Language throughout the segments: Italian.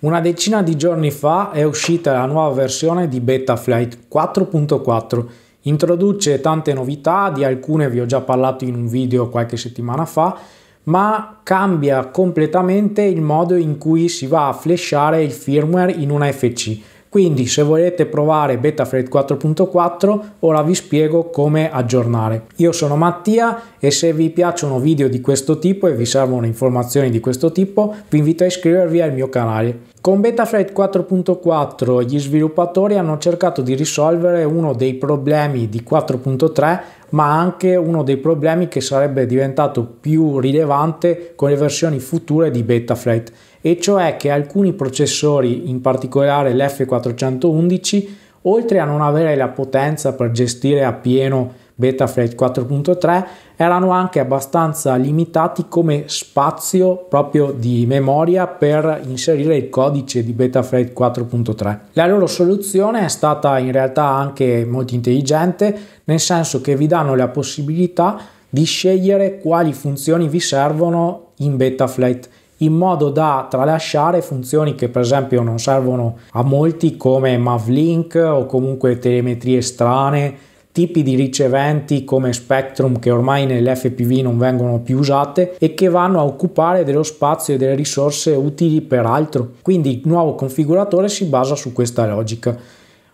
Una decina di giorni fa è uscita la nuova versione di Betaflight 4.4. Introduce tante novità, di alcune vi ho già parlato in un video qualche settimana fa, ma cambia completamente il modo in cui si va a flashare il firmware in una FC. Quindi se volete provare Betafreight 4.4 ora vi spiego come aggiornare. Io sono Mattia e se vi piacciono video di questo tipo e vi servono informazioni di questo tipo vi invito a iscrivervi al mio canale. Con Betafreight 4.4 gli sviluppatori hanno cercato di risolvere uno dei problemi di 4.3 ma anche uno dei problemi che sarebbe diventato più rilevante con le versioni future di Betafreight e cioè che alcuni processori, in particolare l'F411, oltre a non avere la potenza per gestire appieno Betaflight 4.3, erano anche abbastanza limitati come spazio proprio di memoria per inserire il codice di Betaflight 4.3. La loro soluzione è stata in realtà anche molto intelligente, nel senso che vi danno la possibilità di scegliere quali funzioni vi servono in Betaflight in modo da tralasciare funzioni che per esempio non servono a molti come Mavlink o comunque telemetrie strane, tipi di riceventi come Spectrum che ormai nell'FPV non vengono più usate e che vanno a occupare dello spazio e delle risorse utili per altro. Quindi il nuovo configuratore si basa su questa logica.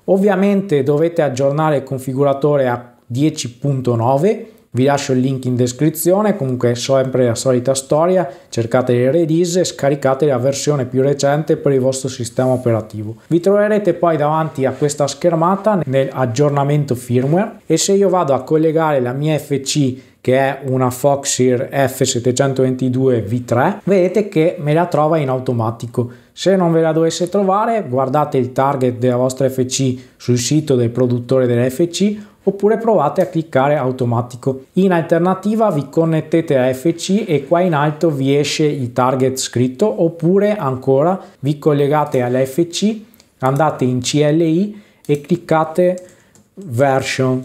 Ovviamente dovete aggiornare il configuratore a 10.9 vi lascio il link in descrizione, comunque sempre la solita storia, cercate le release e scaricate la versione più recente per il vostro sistema operativo. Vi troverete poi davanti a questa schermata nell'aggiornamento firmware e se io vado a collegare la mia FC che è una Foxir F722 V3, vedete che me la trova in automatico. Se non ve la dovesse trovare, guardate il target della vostra FC sul sito del produttore dell'FC oppure provate a cliccare automatico. In alternativa vi connettete a FC e qua in alto vi esce il target scritto oppure ancora vi collegate all'FC, andate in CLI e cliccate version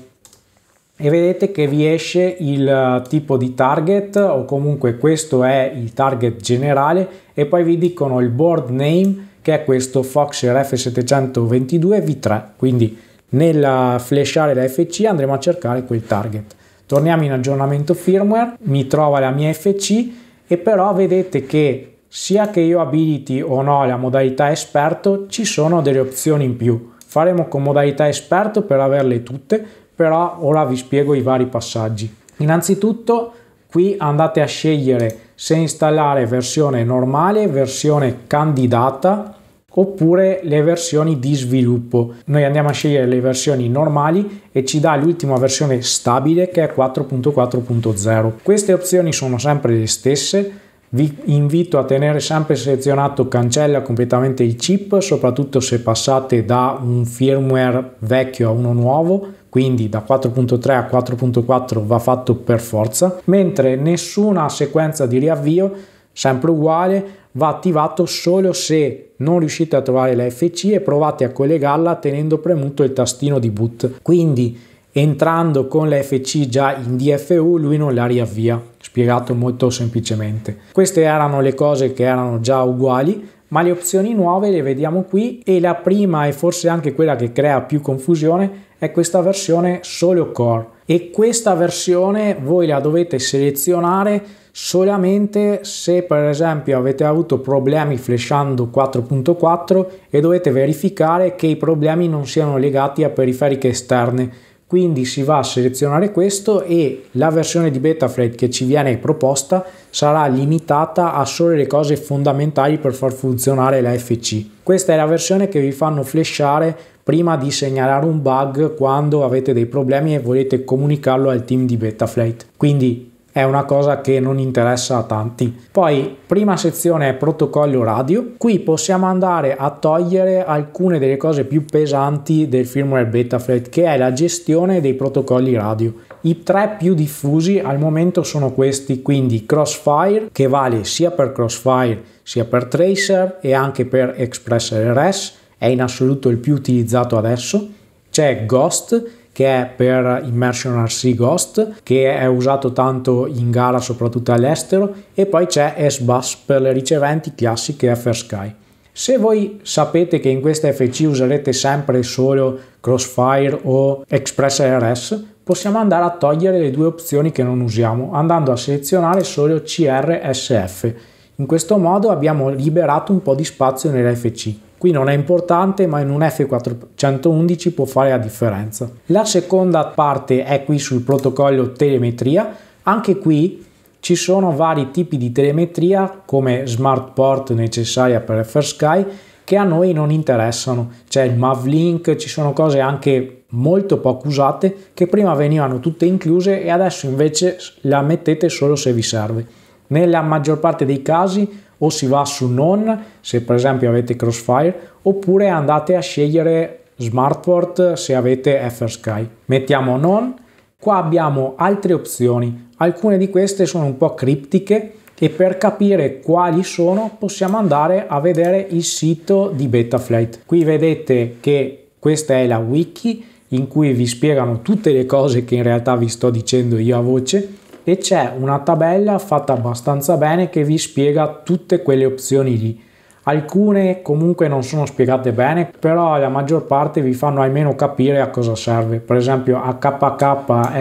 e vedete che vi esce il eh, tipo di target o comunque questo è il target generale e poi vi dicono il board name che è questo Fox RF722 V3 quindi nel flashare la FC andremo a cercare quel target. Torniamo in aggiornamento firmware, mi trova la mia FC e però vedete che sia che io abiliti o no la modalità esperto ci sono delle opzioni in più. Faremo con modalità esperto per averle tutte, però ora vi spiego i vari passaggi. Innanzitutto qui andate a scegliere se installare versione normale, versione candidata oppure le versioni di sviluppo. Noi andiamo a scegliere le versioni normali e ci dà l'ultima versione stabile che è 4.4.0. Queste opzioni sono sempre le stesse. Vi invito a tenere sempre selezionato cancella completamente il chip, soprattutto se passate da un firmware vecchio a uno nuovo, quindi da 4.3 a 4.4 va fatto per forza, mentre nessuna sequenza di riavvio, sempre uguale, va attivato solo se non riuscite a trovare la FC e provate a collegarla tenendo premuto il tastino di boot. Quindi entrando con la FC già in DFU lui non la riavvia, spiegato molto semplicemente. Queste erano le cose che erano già uguali, ma le opzioni nuove le vediamo qui e la prima e forse anche quella che crea più confusione è questa versione solo core e questa versione voi la dovete selezionare solamente se per esempio avete avuto problemi flashando 4.4 e dovete verificare che i problemi non siano legati a periferiche esterne quindi si va a selezionare questo e la versione di Betaflight che ci viene proposta sarà limitata a solo le cose fondamentali per far funzionare la FC. Questa è la versione che vi fanno flashare prima di segnalare un bug quando avete dei problemi e volete comunicarlo al team di Betaflight. Quindi è una cosa che non interessa a tanti. Poi, prima sezione protocollo radio, qui possiamo andare a togliere alcune delle cose più pesanti del firmware Betaflight, che è la gestione dei protocolli radio. I tre più diffusi al momento sono questi, quindi Crossfire, che vale sia per Crossfire sia per Tracer e anche per ExpressRS, è in assoluto il più utilizzato adesso c'è Ghost che è per Immersion RC Ghost, che è usato tanto in gara soprattutto all'estero, e poi c'è S-Bus per le riceventi classiche F-Sky. Se voi sapete che in questa FC userete sempre solo Crossfire o ExpressRS, possiamo andare a togliere le due opzioni che non usiamo, andando a selezionare solo CRSF. In questo modo abbiamo liberato un po' di spazio nell'FC. Qui non è importante ma in un F411 può fare la differenza. La seconda parte è qui sul protocollo telemetria. Anche qui ci sono vari tipi di telemetria come smart port necessaria per FSky che a noi non interessano. C'è il Mavlink, ci sono cose anche molto poco usate che prima venivano tutte incluse e adesso invece la mettete solo se vi serve. Nella maggior parte dei casi o si va su non se per esempio avete Crossfire oppure andate a scegliere Smartport se avete FSky. Mettiamo non. Qua abbiamo altre opzioni, alcune di queste sono un po' criptiche e per capire quali sono possiamo andare a vedere il sito di Betaflight. Qui vedete che questa è la wiki in cui vi spiegano tutte le cose che in realtà vi sto dicendo io a voce e c'è una tabella fatta abbastanza bene che vi spiega tutte quelle opzioni lì. Alcune comunque non sono spiegate bene, però la maggior parte vi fanno almeno capire a cosa serve. Per esempio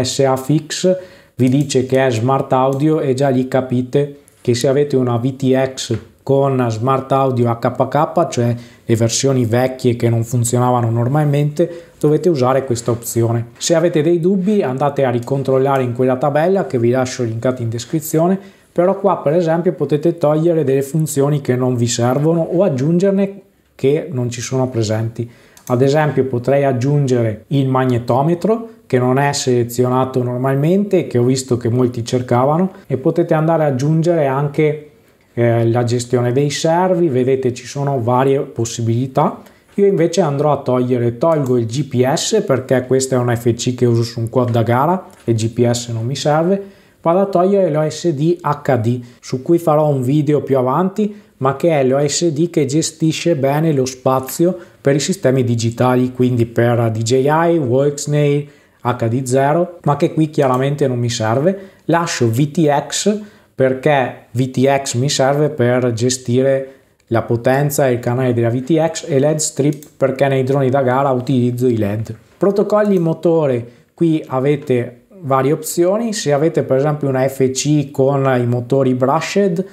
SA Fix vi dice che è smart audio e già lì capite che se avete una VTX con smart audio HKK, cioè le versioni vecchie che non funzionavano normalmente, dovete usare questa opzione. Se avete dei dubbi andate a ricontrollare in quella tabella che vi lascio linkata in descrizione però qua per esempio potete togliere delle funzioni che non vi servono o aggiungerne che non ci sono presenti. Ad esempio potrei aggiungere il magnetometro che non è selezionato normalmente che ho visto che molti cercavano e potete andare ad aggiungere anche eh, la gestione dei servi, vedete ci sono varie possibilità io invece andrò a togliere, tolgo il GPS perché questa è una FC che uso su un quad da gara e GPS non mi serve, vado a togliere l'OSD HD su cui farò un video più avanti ma che è l'OSD che gestisce bene lo spazio per i sistemi digitali quindi per DJI, Worksnail, HD0 ma che qui chiaramente non mi serve lascio VTX perché VTX mi serve per gestire la potenza e il canale della VTX e LED strip perché nei droni da gara utilizzo i LED. Protocolli motore, qui avete varie opzioni, se avete per esempio una FC con i motori brushed,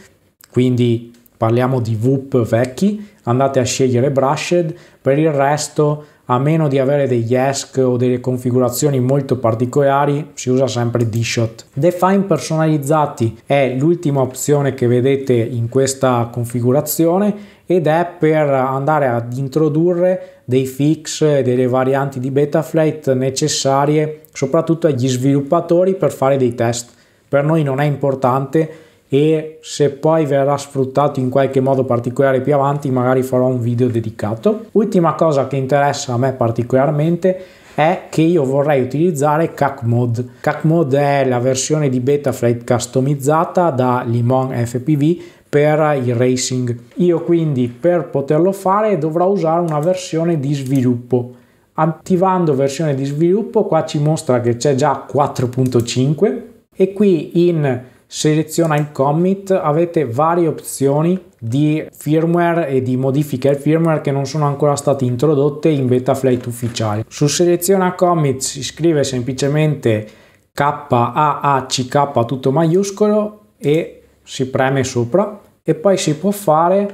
quindi parliamo di VUP vecchi, andate a scegliere Brushed, per il resto a meno di avere degli ESC o delle configurazioni molto particolari si usa sempre D-Shot. Define personalizzati è l'ultima opzione che vedete in questa configurazione ed è per andare ad introdurre dei fix e delle varianti di Betaflight necessarie soprattutto agli sviluppatori per fare dei test. Per noi non è importante e se poi verrà sfruttato in qualche modo particolare più avanti magari farò un video dedicato. Ultima cosa che interessa a me particolarmente è che io vorrei utilizzare CACMod. CACMod è la versione di Betaflight customizzata da Limon FPV per il racing. Io quindi per poterlo fare dovrò usare una versione di sviluppo. Attivando versione di sviluppo qua ci mostra che c'è già 4.5 e qui in seleziona il commit avete varie opzioni di firmware e di modifiche al firmware che non sono ancora state introdotte in Betaflight ufficiali. Su seleziona commit si scrive semplicemente KAACK tutto maiuscolo e si preme sopra e poi si può fare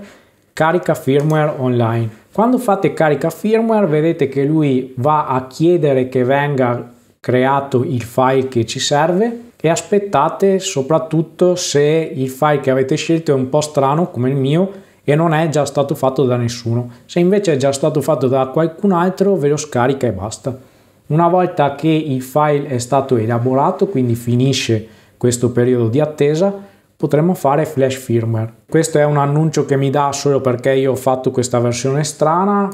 carica firmware online. Quando fate carica firmware vedete che lui va a chiedere che venga creato il file che ci serve e aspettate soprattutto se il file che avete scelto è un po' strano come il mio e non è già stato fatto da nessuno. Se invece è già stato fatto da qualcun altro ve lo scarica e basta. Una volta che il file è stato elaborato, quindi finisce questo periodo di attesa, potremmo fare flash firmware. Questo è un annuncio che mi dà solo perché io ho fatto questa versione strana,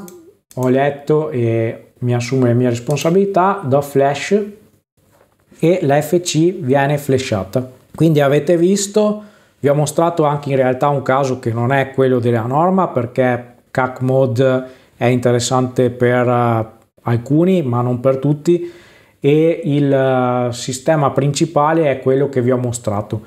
ho letto e mi assumo le mie responsabilità, do flash e l'FC viene flashata. Quindi avete visto, vi ho mostrato anche in realtà un caso che non è quello della norma perché CAC mode è interessante per eh, alcuni ma non per tutti e il eh, sistema principale è quello che vi ho mostrato.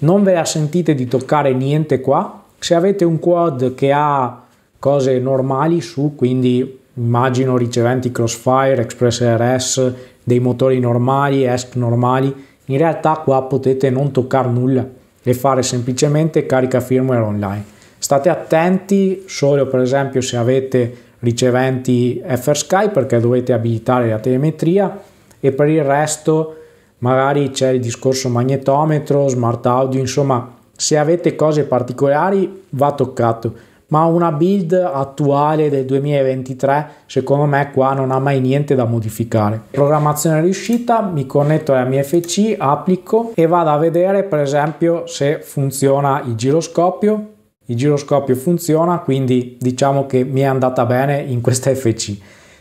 Non ve la sentite di toccare niente qua. Se avete un quad che ha cose normali su, quindi immagino riceventi Crossfire, Express RS dei motori normali, ESC normali, in realtà qua potete non toccare nulla e fare semplicemente carica firmware online. State attenti solo per esempio se avete riceventi FSky perché dovete abilitare la telemetria e per il resto magari c'è il discorso magnetometro, smart audio, insomma se avete cose particolari va toccato ma una build attuale del 2023 secondo me qua non ha mai niente da modificare programmazione riuscita mi connetto alla mia FC applico e vado a vedere per esempio se funziona il giroscopio il giroscopio funziona quindi diciamo che mi è andata bene in questa FC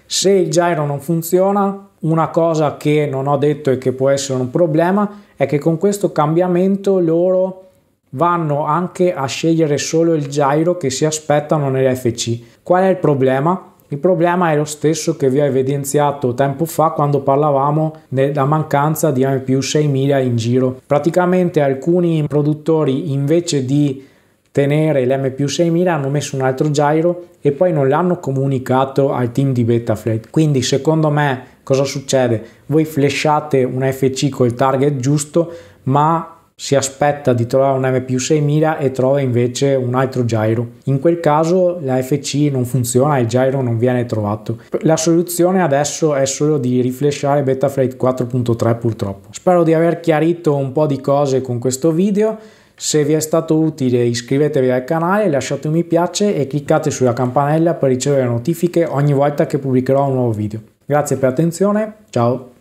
se il gyro non funziona una cosa che non ho detto e che può essere un problema è che con questo cambiamento loro vanno anche a scegliere solo il gyro che si aspettano nell'FC. Qual è il problema? Il problema è lo stesso che vi ho evidenziato tempo fa quando parlavamo della mancanza di M 6000 in giro. Praticamente alcuni produttori invece di tenere l'M 6000 hanno messo un altro gyro e poi non l'hanno comunicato al team di Betaflight. Quindi secondo me cosa succede? Voi flashate un FC col target giusto ma si aspetta di trovare un RP6000 e trova invece un altro gyro. In quel caso la FC non funziona e il gyro non viene trovato. La soluzione adesso è solo di riflesciare Betafreight 4.3 purtroppo. Spero di aver chiarito un po' di cose con questo video. Se vi è stato utile iscrivetevi al canale, lasciate un mi piace e cliccate sulla campanella per ricevere notifiche ogni volta che pubblicherò un nuovo video. Grazie per l'attenzione, ciao!